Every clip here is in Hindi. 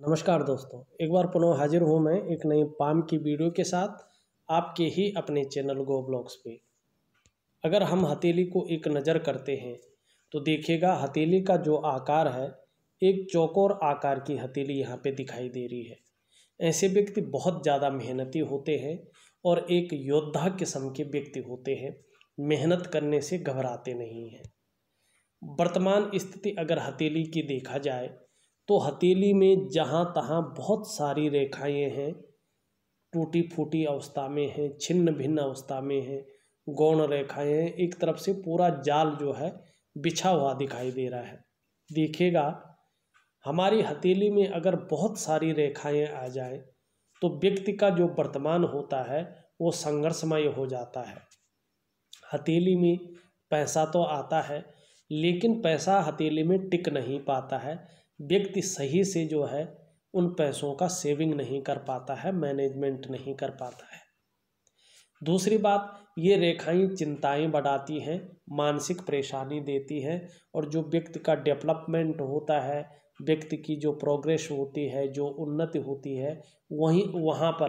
नमस्कार दोस्तों एक बार पुनः हाजिर हूँ मैं एक नई पाम की वीडियो के साथ आपके ही अपने चैनल गो ब्लॉग्स पे अगर हम हथेली को एक नज़र करते हैं तो देखिएगा हथेली का जो आकार है एक चौकोर आकार की हथेली यहाँ पे दिखाई दे रही है ऐसे व्यक्ति बहुत ज़्यादा मेहनती होते हैं और एक योद्धा किस्म के व्यक्ति होते हैं मेहनत करने से घबराते नहीं हैं वर्तमान स्थिति अगर हथेली की देखा जाए तो हथेली में जहाँ तहाँ बहुत सारी रेखाएँ हैं टूटी फूटी अवस्था में हैं छिन्न भिन्न अवस्था में हैं गौण रेखाएँ हैं एक तरफ से पूरा जाल जो है बिछा हुआ दिखाई दे रहा है देखिएगा हमारी हथेली में अगर बहुत सारी रेखाएं आ जाएं तो व्यक्ति का जो वर्तमान होता है वो संघर्षमय हो जाता है हथेली में पैसा तो आता है लेकिन पैसा हथेली में टिक नहीं पाता है व्यक्ति सही से जो है उन पैसों का सेविंग नहीं कर पाता है मैनेजमेंट नहीं कर पाता है दूसरी बात ये रेखाएं चिंताएं बढ़ाती हैं मानसिक परेशानी देती हैं और जो व्यक्ति का डेवलपमेंट होता है व्यक्ति की जो प्रोग्रेस होती है जो उन्नति होती है वहीं वहाँ पर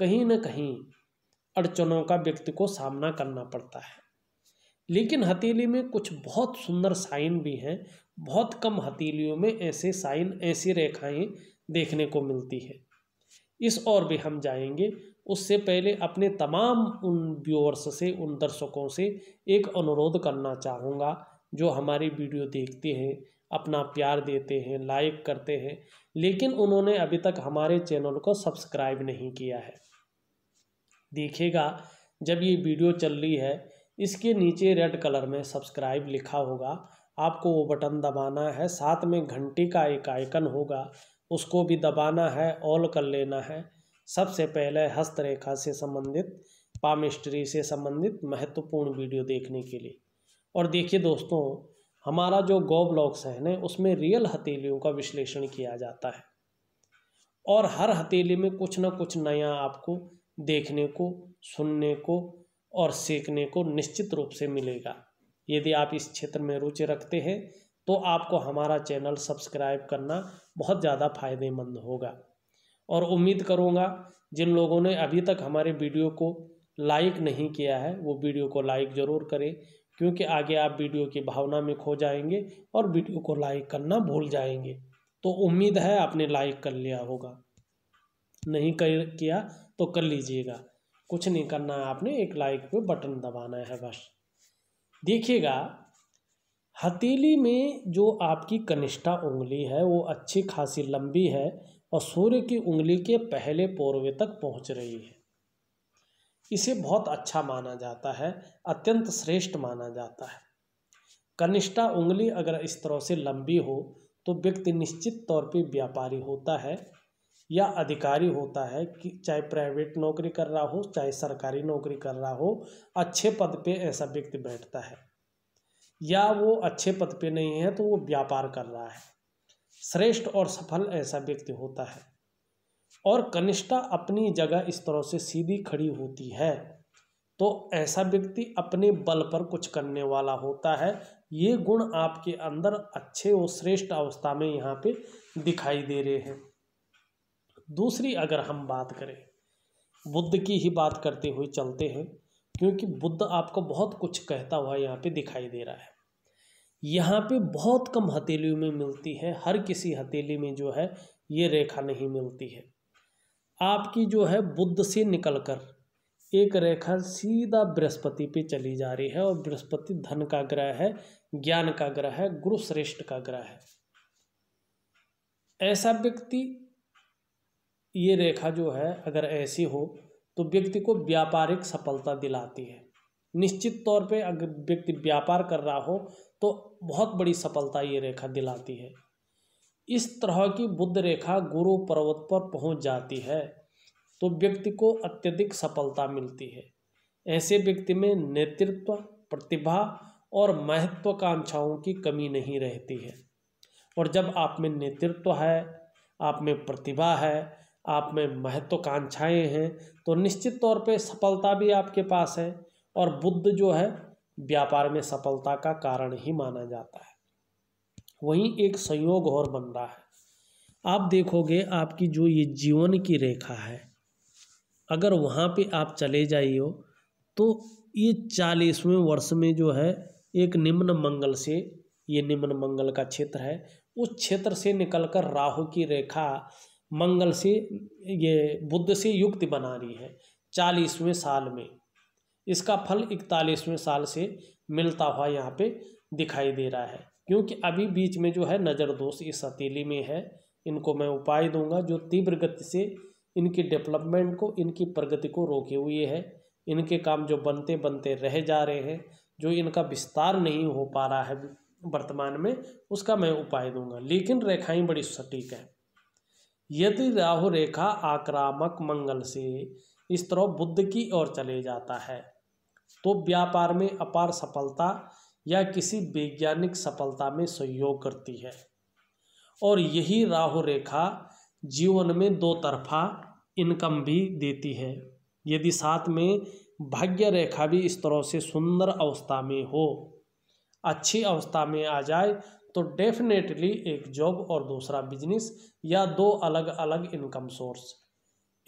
कहीं ना कहीं अड़चनों का व्यक्ति को सामना करना पड़ता है लेकिन हथेली में कुछ बहुत सुंदर साइन भी हैं बहुत कम हथेलियों में ऐसे साइन ऐसी रेखाएं देखने को मिलती है इस और भी हम जाएंगे उससे पहले अपने तमाम उन व्यूअर्स से उन दर्शकों से एक अनुरोध करना चाहूँगा जो हमारी वीडियो देखते हैं अपना प्यार देते हैं लाइक करते हैं लेकिन उन्होंने अभी तक हमारे चैनल को सब्सक्राइब नहीं किया है देखिएगा जब ये वीडियो चल रही है इसके नीचे रेड कलर में सब्सक्राइब लिखा होगा आपको वो बटन दबाना है साथ में घंटी का एक आइकन होगा उसको भी दबाना है ऑल कर लेना है सबसे पहले हस्तरेखा से संबंधित पामिस्ट्री से संबंधित महत्वपूर्ण वीडियो देखने के लिए और देखिए दोस्तों हमारा जो गो ब्लॉग्स है ना उसमें रियल हथेलियों का विश्लेषण किया जाता है और हर हथेली में कुछ ना कुछ नया आपको देखने को सुनने को और सीखने को निश्चित रूप से मिलेगा यदि आप इस क्षेत्र में रुचि रखते हैं तो आपको हमारा चैनल सब्सक्राइब करना बहुत ज़्यादा फायदेमंद होगा और उम्मीद करूँगा जिन लोगों ने अभी तक हमारे वीडियो को लाइक नहीं किया है वो वीडियो को लाइक ज़रूर करें क्योंकि आगे आप वीडियो की भावना में खो जाएंगे और वीडियो को लाइक करना भूल जाएंगे तो उम्मीद है आपने लाइक कर लिया होगा नहीं कर किया तो कर लीजिएगा कुछ नहीं करना है आपने एक लाइक पे बटन दबाना है बस देखिएगा हथेली में जो आपकी कनिष्ठा उंगली है वो अच्छी खासी लंबी है और सूर्य की उंगली के पहले पौर्वे तक पहुंच रही है इसे बहुत अच्छा माना जाता है अत्यंत श्रेष्ठ माना जाता है कनिष्ठा उंगली अगर इस तरह से लंबी हो तो व्यक्ति निश्चित तौर पे व्यापारी होता है या अधिकारी होता है कि चाहे प्राइवेट नौकरी कर रहा हो चाहे सरकारी नौकरी कर रहा हो अच्छे पद पे ऐसा व्यक्ति बैठता है या वो अच्छे पद पे नहीं है तो वो व्यापार कर रहा है श्रेष्ठ और सफल ऐसा व्यक्ति होता है और कनिष्ठा अपनी जगह इस तरह से सीधी खड़ी होती है तो ऐसा व्यक्ति अपने बल पर कुछ करने वाला होता है ये गुण आपके अंदर अच्छे और श्रेष्ठ अवस्था में यहाँ पे दिखाई दे रहे हैं दूसरी अगर हम बात करें बुद्ध की ही बात करते हुए चलते हैं क्योंकि बुद्ध आपको बहुत कुछ कहता हुआ यहाँ पे दिखाई दे रहा है यहाँ पे बहुत कम हथेलियों में मिलती है हर किसी हथेली में जो है ये रेखा नहीं मिलती है आपकी जो है बुद्ध से निकलकर एक रेखा सीधा बृहस्पति पे चली जा रही है और बृहस्पति धन का ग्रह है ज्ञान का ग्रह है गुरु श्रेष्ठ का ग्रह है ऐसा व्यक्ति ये रेखा जो है अगर ऐसी हो तो व्यक्ति को व्यापारिक सफलता दिलाती है निश्चित तौर पे अगर व्यक्ति व्यापार कर रहा हो तो बहुत बड़ी सफलता ये रेखा दिलाती है इस तरह की बुद्ध रेखा गुरु पर्वत पर पहुंच जाती है तो व्यक्ति को अत्यधिक सफलता मिलती है ऐसे व्यक्ति में नेतृत्व प्रतिभा और महत्वाकांक्षाओं की कमी नहीं रहती है और जब आप में नेतृत्व है आप में प्रतिभा है आप में महत्वाकांक्षाएँ हैं तो निश्चित तौर पे सफलता भी आपके पास है और बुद्ध जो है व्यापार में सफलता का कारण ही माना जाता है वहीं एक संयोग और बन रहा है आप देखोगे आपकी जो ये जीवन की रेखा है अगर वहाँ पे आप चले जाइए तो ये चालीसवें वर्ष में जो है एक निम्न मंगल से ये निम्न मंगल का क्षेत्र है उस क्षेत्र से निकलकर राहु की रेखा मंगल से ये बुद्ध से युक्त बना रही है चालीसवें साल में इसका फल इकतालीसवें साल से मिलता हुआ यहाँ पे दिखाई दे रहा है क्योंकि अभी बीच में जो है नज़र दोष इस हथेली में है इनको मैं उपाय दूंगा जो तीव्र गति से इनकी डेवलपमेंट को इनकी प्रगति को रोके हुए है इनके काम जो बनते बनते रह जा रहे हैं जो इनका विस्तार नहीं हो पा रहा है वर्तमान में उसका मैं उपाय दूंगा लेकिन रेखाएं बड़ी सटीक है यदि राहु रेखा आक्रामक मंगल से इस तरह बुद्ध की ओर चले जाता है तो व्यापार में अपार सफलता या किसी वैज्ञानिक सफलता में सहयोग करती है और यही राहु रेखा जीवन में दो तरफा इनकम भी देती है यदि साथ में भाग्य रेखा भी इस तरह से सुंदर अवस्था में हो अच्छी अवस्था में आ जाए तो डेफिनेटली एक जॉब और दूसरा बिजनेस या दो अलग अलग इनकम सोर्स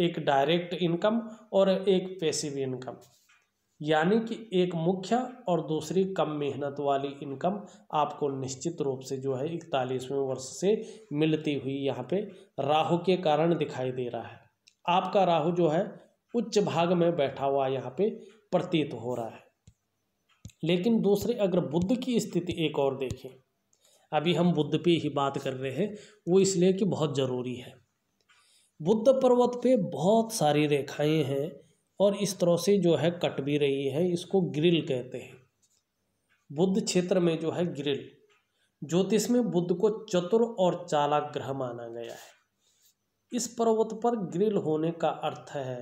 एक डायरेक्ट इनकम और एक पैसिव इनकम यानी कि एक मुख्य और दूसरी कम मेहनत वाली इनकम आपको निश्चित रूप से जो है इकतालीसवें वर्ष से मिलती हुई यहाँ पे राहु के कारण दिखाई दे रहा है आपका राहु जो है उच्च भाग में बैठा हुआ यहाँ पे प्रतीत हो रहा है लेकिन दूसरे अगर बुद्ध की स्थिति एक और देखें अभी हम बुद्ध पे ही बात कर रहे हैं वो इसलिए कि बहुत ज़रूरी है बुद्ध पर्वत पे बहुत सारी रेखाएं हैं और इस तरह से जो है कट भी रही है इसको ग्रिल कहते हैं बुद्ध क्षेत्र में जो है ग्रिल ज्योतिष में बुद्ध को चतुर और चालाक ग्रह माना गया है इस पर्वत पर ग्रिल होने का अर्थ है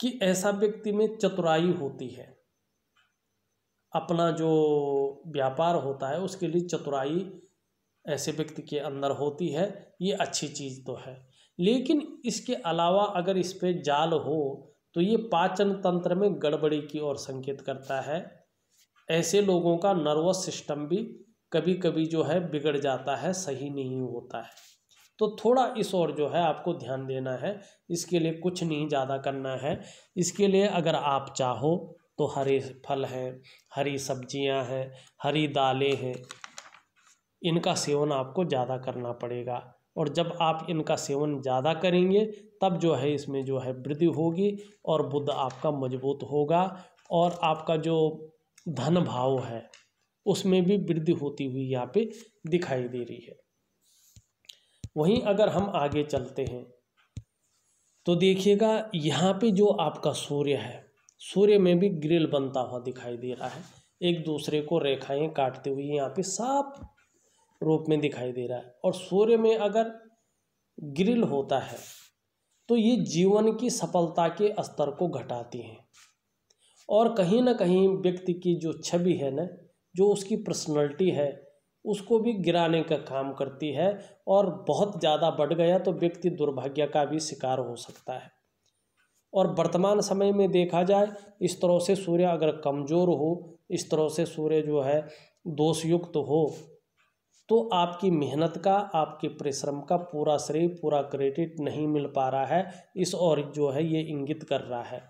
कि ऐसा व्यक्ति में चतुराई होती है अपना जो व्यापार होता है उसके लिए चतुराई ऐसे व्यक्ति के अंदर होती है ये अच्छी चीज़ तो है लेकिन इसके अलावा अगर इस पर जाल हो तो ये पाचन तंत्र में गड़बड़ी की ओर संकेत करता है ऐसे लोगों का नर्वस सिस्टम भी कभी कभी जो है बिगड़ जाता है सही नहीं होता है तो थोड़ा इस ओर जो है आपको ध्यान देना है इसके लिए कुछ नहीं ज़्यादा करना है इसके लिए अगर आप चाहो तो हरे फल हैं हरी सब्जियां हैं हरी दालें हैं इनका सेवन आपको ज़्यादा करना पड़ेगा और जब आप इनका सेवन ज़्यादा करेंगे तब जो है इसमें जो है वृद्धि होगी और बुद्ध आपका मजबूत होगा और आपका जो धन भाव है उसमें भी वृद्धि होती हुई यहाँ पे दिखाई दे रही है वहीं अगर हम आगे चलते हैं तो देखिएगा यहाँ पे जो आपका सूर्य है सूर्य में भी ग्रिल बनता हुआ दिखाई दे रहा है एक दूसरे को रेखाएं काटते हुए यहाँ पे साफ रूप में दिखाई दे रहा है और सूर्य में अगर ग्रिल होता है तो ये जीवन की सफलता के स्तर को घटाती हैं और कहीं ना कहीं व्यक्ति की जो छवि है ना जो उसकी पर्सनैलिटी है उसको भी गिराने का काम करती है और बहुत ज़्यादा बढ़ गया तो व्यक्ति दुर्भाग्य का भी शिकार हो सकता है और वर्तमान समय में देखा जाए इस तरह से सूर्य अगर कमज़ोर हो इस तरह से सूर्य जो है दोषयुक्त हो तो आपकी मेहनत का आपके परिश्रम का पूरा श्रेय पूरा क्रेडिट नहीं मिल पा रहा है इस और जो है ये इंगित कर रहा है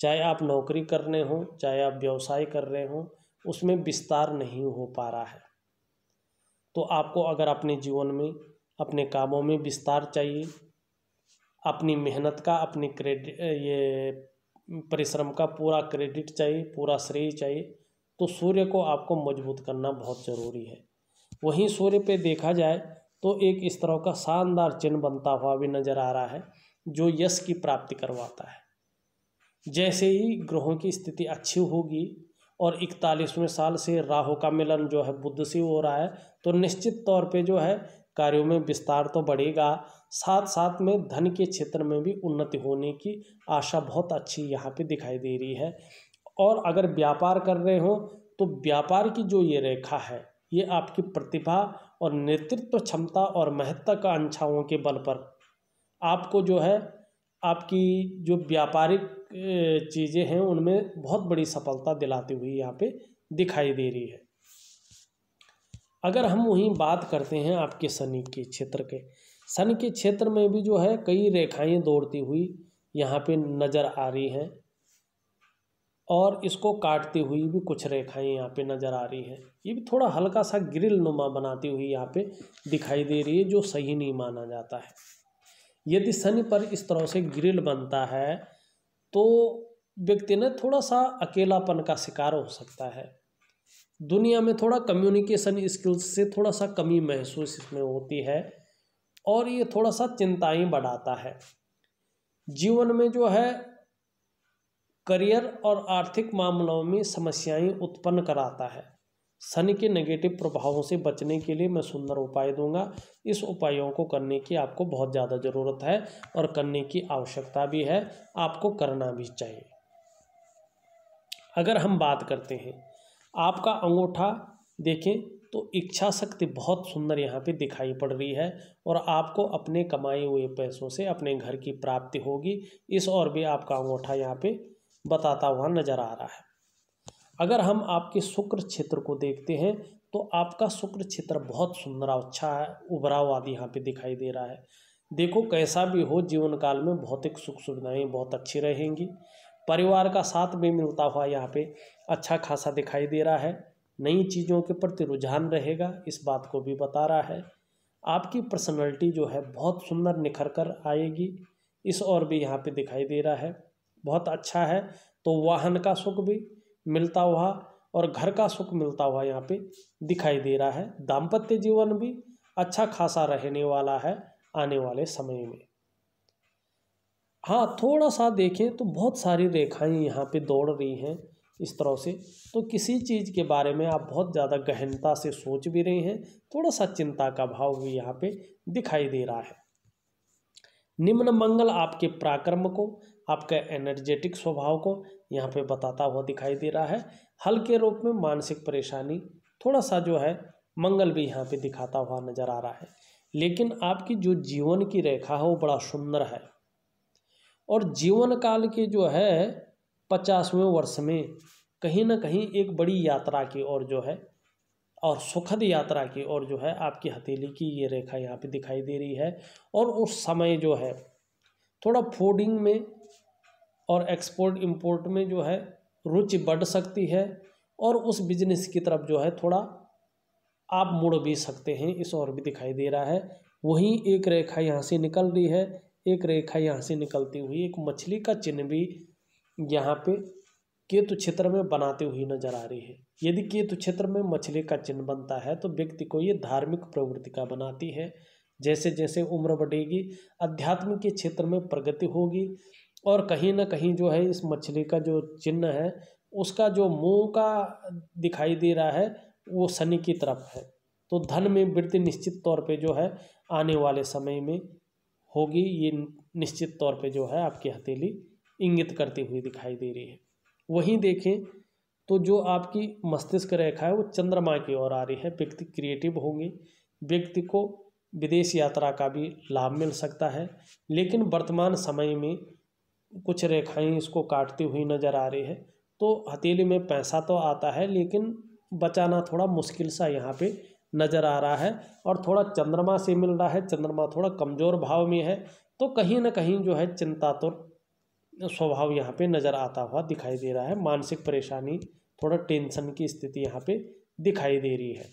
चाहे आप नौकरी कर रहे हों चाहे आप व्यवसाय कर रहे हों उसमें विस्तार नहीं हो पा रहा है तो आपको अगर अपने जीवन में अपने कामों में विस्तार चाहिए अपनी मेहनत का अपनी क्रेडिट ये परिश्रम का पूरा क्रेडिट चाहिए पूरा श्रेय चाहिए तो सूर्य को आपको मजबूत करना बहुत ज़रूरी है वहीं सूर्य पे देखा जाए तो एक इस तरह का शानदार चिन्ह बनता हुआ भी नज़र आ रहा है जो यश की प्राप्ति करवाता है जैसे ही ग्रहों की स्थिति अच्छी होगी और इकतालीसवें साल से राहु का मिलन जो है बुद्ध से हो रहा है तो निश्चित तौर पे जो है कार्यों में विस्तार तो बढ़ेगा साथ साथ में धन के क्षेत्र में भी उन्नति होने की आशा बहुत अच्छी यहाँ पे दिखाई दे रही है और अगर व्यापार कर रहे हो तो व्यापार की जो ये रेखा है ये आपकी प्रतिभा और नेतृत्व क्षमता और का महत्वाकांक्षाओं के बल पर आपको जो है आपकी जो व्यापारिक चीज़ें हैं उनमें बहुत बड़ी सफलता दिलाती हुई यहाँ पे दिखाई दे रही है अगर हम वहीं बात करते हैं आपके शनि के क्षेत्र के सन के क्षेत्र में भी जो है कई रेखाएं दौड़ती हुई यहाँ पे नज़र आ रही हैं और इसको काटती हुई भी कुछ रेखाएं यहाँ पे नज़र आ रही हैं ये भी थोड़ा हल्का सा ग्रिल नुमा बनाती हुई यहाँ पे दिखाई दे रही है जो सही नहीं माना जाता है यदि सन पर इस तरह से ग्रिल बनता है तो व्यक्ति ने थोड़ा सा अकेलापन का शिकार हो सकता है दुनिया में थोड़ा कम्युनिकेशन स्किल्स से थोड़ा सा कमी महसूस इसमें होती है और ये थोड़ा सा चिंताएं बढ़ाता है जीवन में जो है करियर और आर्थिक मामलों में समस्याएं उत्पन्न कराता है शनि के नेगेटिव प्रभावों से बचने के लिए मैं सुंदर उपाय दूंगा इस उपायों को करने की आपको बहुत ज़्यादा ज़रूरत है और करने की आवश्यकता भी है आपको करना भी चाहिए अगर हम बात करते हैं आपका अंगूठा देखें तो इच्छा शक्ति बहुत सुंदर यहाँ पे दिखाई पड़ रही है और आपको अपने कमाए हुए पैसों से अपने घर की प्राप्ति होगी इस और भी आपका अंगूठा यहाँ पे बताता हुआ नज़र आ रहा है अगर हम आपके शुक्र क्षेत्र को देखते हैं तो आपका शुक्र क्षेत्र बहुत सुंदर अच्छा है उभरा हुआ यहाँ पर दिखाई दे रहा है देखो कैसा भी हो जीवन काल में भौतिक सुख सुविधाएँ बहुत अच्छी रहेंगी परिवार का साथ भी मिलता हुआ यहाँ पे अच्छा खासा दिखाई दे रहा है नई चीज़ों के प्रति रुझान रहेगा इस बात को भी बता रहा है आपकी पर्सनैलिटी जो है बहुत सुंदर निखर कर आएगी इस और भी यहाँ पे दिखाई दे रहा है बहुत अच्छा है तो वाहन का सुख भी मिलता हुआ और घर का सुख मिलता हुआ यहाँ पे दिखाई दे रहा है दाम्पत्य जीवन भी अच्छा खासा रहने वाला है आने वाले समय में हाँ थोड़ा सा देखें तो बहुत सारी रेखाएं यहाँ पे दौड़ रही हैं इस तरह से तो किसी चीज़ के बारे में आप बहुत ज़्यादा गहनता से सोच भी रहे हैं थोड़ा सा चिंता का भाव भी यहाँ पे दिखाई दे रहा है निम्न मंगल आपके पराक्रम को आपके एनर्जेटिक स्वभाव को यहाँ पे बताता हुआ दिखाई दे रहा है हल्के रूप में मानसिक परेशानी थोड़ा सा जो है मंगल भी यहाँ पे दिखाता हुआ नजर आ रहा है लेकिन आपकी जो जीवन की रेखा है वो बड़ा सुंदर है और जीवन काल के जो है पचासवें वर्ष में कहीं ना कहीं एक बड़ी यात्रा की ओर जो है और सुखद यात्रा की ओर जो है आपकी हथेली की ये रेखा यहाँ पे दिखाई दे रही है और उस समय जो है थोड़ा फूडिंग में और एक्सपोर्ट इम्पोर्ट में जो है रुचि बढ़ सकती है और उस बिजनेस की तरफ जो है थोड़ा आप मुड़ भी सकते हैं इस और भी दिखाई दे रहा है वहीं एक रेखा यहाँ से निकल रही है एक रेखा यहाँ से निकलती हुई एक मछली का चिन्ह भी यहाँ पे केतु क्षेत्र में बनाती हुई नजर आ रही है यदि केतु क्षेत्र में मछली का चिन्ह बनता है तो व्यक्ति को ये धार्मिक प्रवृत्ति का बनाती है जैसे जैसे उम्र बढ़ेगी अध्यात्म के क्षेत्र में प्रगति होगी और कहीं ना कहीं जो है इस मछली का जो चिन्ह है उसका जो मुंह का दिखाई दे रहा है वो शनि की तरफ है तो धन में वृद्धि निश्चित तौर पे जो है आने वाले समय में होगी ये निश्चित तौर पे जो है आपकी हथेली इंगित करती हुई दिखाई दे रही है वहीं देखें तो जो आपकी मस्तिष्क रेखा है वो चंद्रमा की ओर आ रही है व्यक्ति क्रिएटिव होंगे व्यक्ति को विदेश यात्रा का भी लाभ मिल सकता है लेकिन वर्तमान समय में कुछ रेखाएं इसको काटती हुई नज़र आ रही है तो हथेली में पैसा तो आता है लेकिन बचाना थोड़ा मुश्किल सा यहाँ पे नज़र आ रहा है और थोड़ा चंद्रमा से मिल रहा है चंद्रमा थोड़ा कमज़ोर भाव में है तो कहीं ना कहीं जो है चिंता तो स्वभाव यहाँ पे नज़र आता हुआ दिखाई दे रहा है मानसिक परेशानी थोड़ा टेंशन की स्थिति यहाँ पे दिखाई दे रही है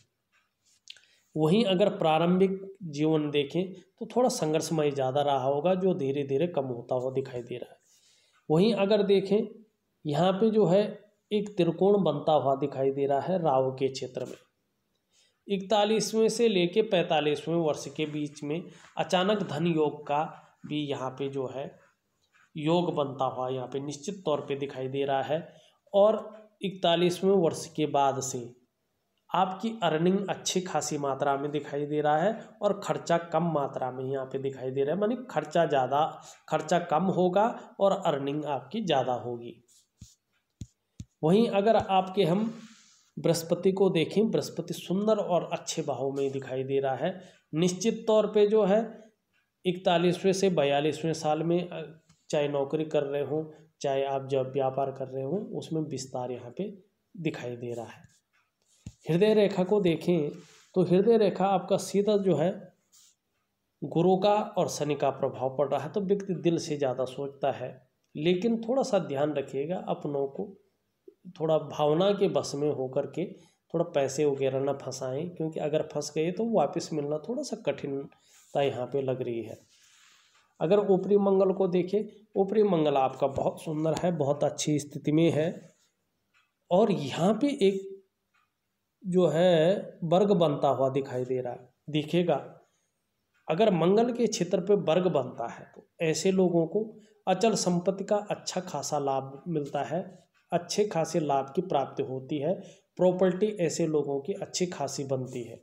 वहीं अगर प्रारंभिक जीवन देखें तो थोड़ा संघर्षमय ज़्यादा रहा होगा जो धीरे धीरे कम होता हुआ दिखाई दे रहा है वहीं अगर देखें यहाँ पे जो है एक त्रिकोण बनता हुआ दिखाई दे रहा है राव के क्षेत्र में इकतालीसवें से लेके पैंतालीसवें वर्ष के बीच में अचानक धन योग का भी यहाँ पे जो है योग बनता हुआ यहाँ पे निश्चित तौर पे दिखाई दे रहा है और इकतालीसवें वर्ष के बाद से आपकी अर्निंग अच्छी खासी मात्रा में दिखाई दे रहा है और खर्चा कम मात्रा में यहाँ पे दिखाई दे रहा है मानी खर्चा ज़्यादा खर्चा कम होगा और अर्निंग आपकी ज़्यादा होगी वहीं अगर आपके हम बृहस्पति को देखें बृहस्पति सुंदर और अच्छे भाव में दिखाई दे रहा है निश्चित तौर पे जो है इकतालीसवें से बयालीसवें साल में चाहे नौकरी कर रहे हों चाहे आप जब व्यापार कर रहे हों उसमें विस्तार यहाँ पे दिखाई दे रहा है हृदय रेखा को देखें तो हृदय रेखा आपका सीधा जो है गुरु का और शनि का प्रभाव पड़ रहा है तो व्यक्ति दिल से ज़्यादा सोचता है लेकिन थोड़ा सा ध्यान रखिएगा अपनों को थोड़ा भावना के बस में होकर के थोड़ा पैसे वगैरह ना फंसाएं क्योंकि अगर फंस गए तो वापस मिलना थोड़ा सा कठिनता यहाँ पे लग रही है अगर ऊपरी मंगल को देखें ऊपरी मंगल आपका बहुत सुंदर है बहुत अच्छी स्थिति में है और यहाँ पे एक जो है वर्ग बनता हुआ दिखाई दे रहा है दिखेगा अगर मंगल के क्षेत्र पे वर्ग बनता है तो ऐसे लोगों को अचल संपत्ति का अच्छा खासा लाभ मिलता है अच्छे खासे लाभ की प्राप्ति होती है प्रॉपर्टी ऐसे लोगों की अच्छी खासी बनती है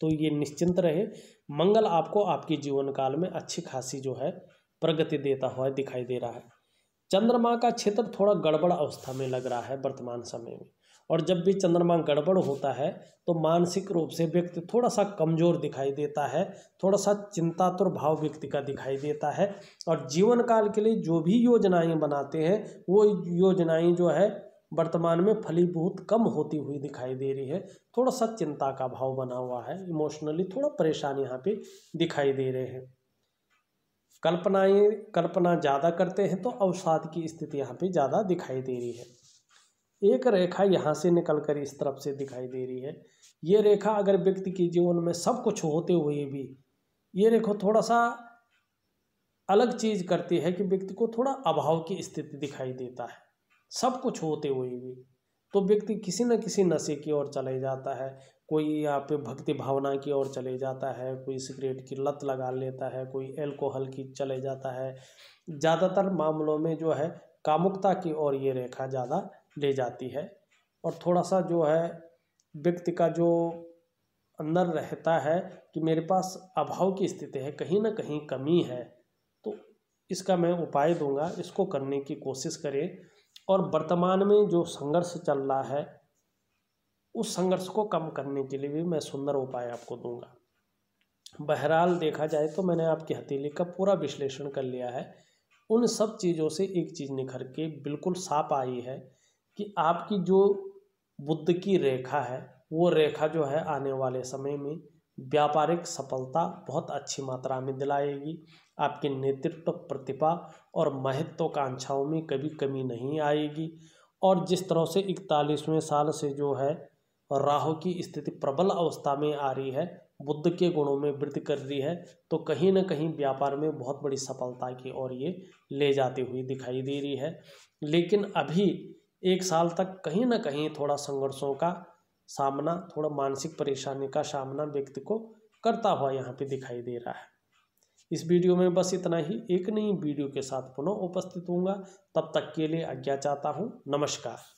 तो ये निश्चिंत रहे मंगल आपको आपके जीवन काल में अच्छी खासी जो है प्रगति देता हुआ दिखाई दे रहा है चंद्रमा का क्षेत्र थोड़ा गड़बड़ अवस्था में लग रहा है वर्तमान समय में और जब भी चंद्रमा गड़बड़ होता है तो मानसिक रूप से व्यक्ति थोड़ा सा कमज़ोर दिखाई देता है थोड़ा सा चिंतातुर भाव व्यक्ति का दिखाई देता है और जीवन काल के लिए जो भी योजनाएं बनाते हैं वो योजनाएं जो है वर्तमान में फलीभूत कम होती हुई दिखाई दे रही है थोड़ा सा चिंता का भाव बना हुआ है इमोशनली थोड़ा परेशान यहाँ पे दिखाई दे रहे हैं कल्पनाएं कल्पना ज़्यादा करते हैं तो अवसाद की स्थिति यहाँ पे ज़्यादा दिखाई दे रही है एक रेखा यहाँ से निकल कर इस तरफ से दिखाई दे रही है ये रेखा अगर व्यक्ति के जीवन में सब कुछ होते हुए भी ये रेखा थोड़ा सा अलग चीज़ करती है कि व्यक्ति को थोड़ा अभाव की स्थिति दिखाई देता है सब कुछ होते हुए भी तो व्यक्ति किसी न किसी नशे की ओर चले जाता है कोई यहाँ पे भक्ति भावना की ओर चले जाता है कोई सिगरेट की लत लगा लेता है कोई एल्कोहल की चले जाता है ज़्यादातर मामलों में जो है कामुकता की ओर ये रेखा ज़्यादा ले जाती है और थोड़ा सा जो है व्यक्ति का जो अंदर रहता है कि मेरे पास अभाव की स्थिति है कहीं ना कहीं कमी है तो इसका मैं उपाय दूंगा इसको करने की कोशिश करें और वर्तमान में जो संघर्ष चल रहा है उस संघर्ष को कम करने के लिए भी मैं सुंदर उपाय आपको दूंगा बहरहाल देखा जाए तो मैंने आपकी हथेली का पूरा विश्लेषण कर लिया है उन सब चीज़ों से एक चीज़ निखर के बिल्कुल साफ आई है कि आपकी जो बुद्ध की रेखा है वो रेखा जो है आने वाले समय में व्यापारिक सफलता बहुत अच्छी मात्रा में दिलाएगी आपके नेतृत्व प्रतिभा और महत्वाकांक्षाओं में कभी कमी नहीं आएगी और जिस तरह से इकतालीसवें साल से जो है राहु की स्थिति प्रबल अवस्था में आ रही है बुद्ध के गुणों में वृद्धि कर रही है तो कहीं ना कहीं व्यापार में बहुत बड़ी सफलता की ओर ये ले जाती हुई दिखाई दे रही है लेकिन अभी एक साल तक कहीं ना कहीं थोड़ा संघर्षों का सामना थोड़ा मानसिक परेशानी का सामना व्यक्ति को करता हुआ यहाँ पे दिखाई दे रहा है इस वीडियो में बस इतना ही एक नई वीडियो के साथ पुनः उपस्थित होऊंगा तब तक के लिए आज्ञा चाहता हूँ नमस्कार